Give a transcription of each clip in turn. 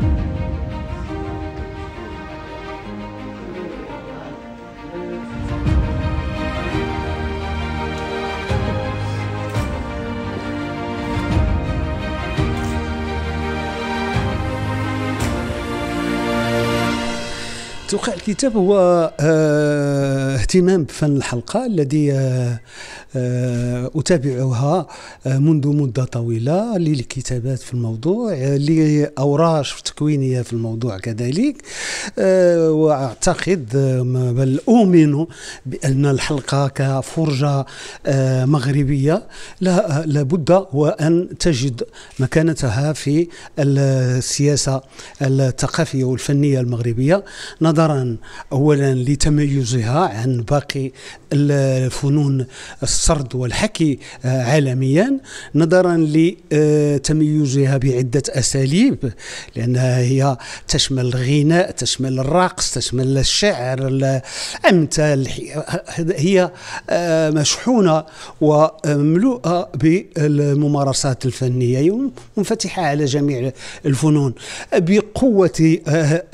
thank you توقيع الكتاب هو آه، اهتمام بفن الحلقة الذي آه، آه، أتابعها منذ مدة طويلة للكتابات في الموضوع لأوراش تكوينية في الموضوع كذلك وأعتقد بل أؤمن بأن الحلقة كفرجة مغربية لابد وأن تجد مكانتها في السياسة الثقافية والفنية المغربية نظرا نظرا اولا لتميزها عن باقي الفنون السرد والحكي عالميا نظرا لتميزها بعده اساليب لانها هي تشمل الغناء تشمل الرقص تشمل الشعر الامثال هي مشحونه ومملوءه بالممارسات الفنيه منفتحه على جميع الفنون بقوه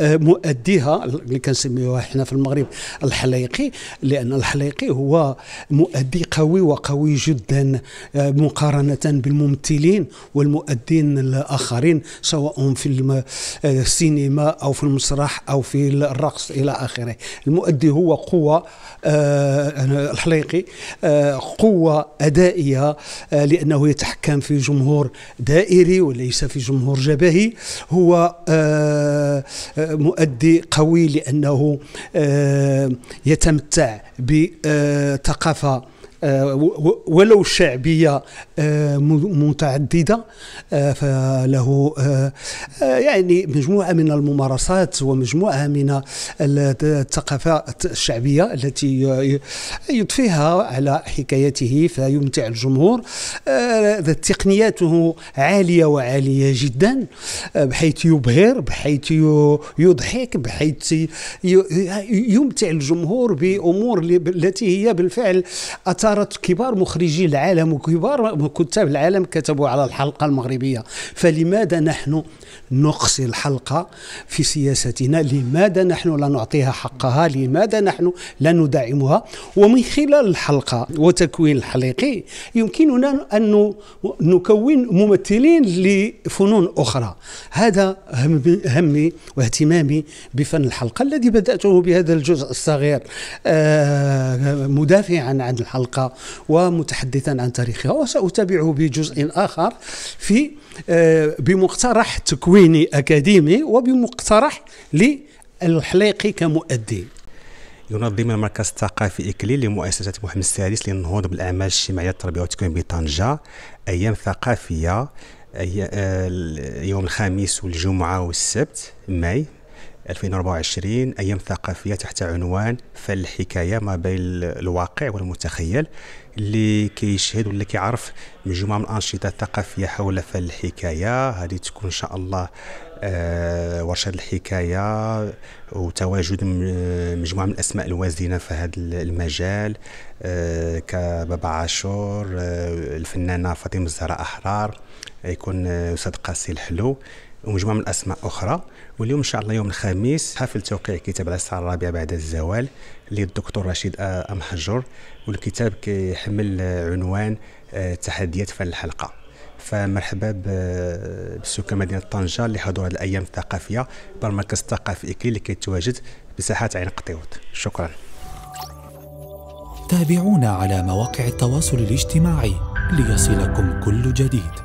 مؤديها كنسميوها حنا في المغرب الحليقي لان الحليقي هو مؤدي قوي وقوي جدا آه، مقارنه بالممثلين والمؤدين الاخرين سواء في آه، السينما او في المسرح او في الرقص الى اخره المؤدي هو قوه آه، الحليقي قوه ادائيه لانه يتحكم في جمهور دائري وليس في جمهور جبهي هو مؤدي قوي بانه آه، يتمتع بثقافه ولو شعبية آه، متعددة آه، فله آه، يعني مجموعة من الممارسات ومجموعة من الثقافات الشعبية التي يضفيها على حكايته فيمتع الجمهور تقنياته عالية وعالية جدا بحيث يبهر بحيث يضحك بحيث يمتع الجمهور بأمور التي هي بالفعل أثر ذكرت كبار مخرجي العالم وكبار كتاب العالم كتبوا على الحلقة المغربية فلماذا نحن نقصي الحلقة في سياستنا لماذا نحن لا نعطيها حقها لماذا نحن لا ندعمها ومن خلال الحلقة وتكوين الحليقي يمكننا أن نكون ممثلين لفنون أخرى هذا همي واهتمامي بفن الحلقة الذي بدأته بهذا الجزء الصغير آه مدافعا عن الحلقة ومتحدثا عن تاريخها وسأتابعه بجزء آخر في آه، بمقترح تكويني أكاديمي وبمقترح للحليقي كمؤدي ينظم المركز الثقافي إكليل لمؤسسة محمد السادس للنهوض بالأعمال الاجتماعية التربية والتكوين بطنجة أيام ثقافية آه، يوم الخميس والجمعة والسبت ماي 2024 أيام ثقافية تحت عنوان فالحكاية ما بين الواقع والمتخيل اللي كيشهد واللي كيعرف مجموعة من الأنشطة الثقافية حول فالحكاية هذه تكون إن شاء الله آه ورشة الحكاية وتواجد مجموعة من الأسماء الوازنة في هذا المجال آه كبابا عاشور آه الفنانة فاطمة الزهراء أحرار يكون آه، أستاذ قاسي الحلو ومجموعه من الاسماء اخرى واليوم ان شاء الله يوم الخميس حفل توقيع كتاب العصر الرابع بعد الزوال للدكتور رشيد امحجر والكتاب كيحمل عنوان آه، تحديات فن الحلقه فمرحبا بسكان مدينه طنجه اللي حضروا هذه الايام الثقافيه بالمركز الثقافي اكلي اللي كيتواجد بساحات عين قطيوط شكرا تابعونا على مواقع التواصل الاجتماعي ليصلكم كل جديد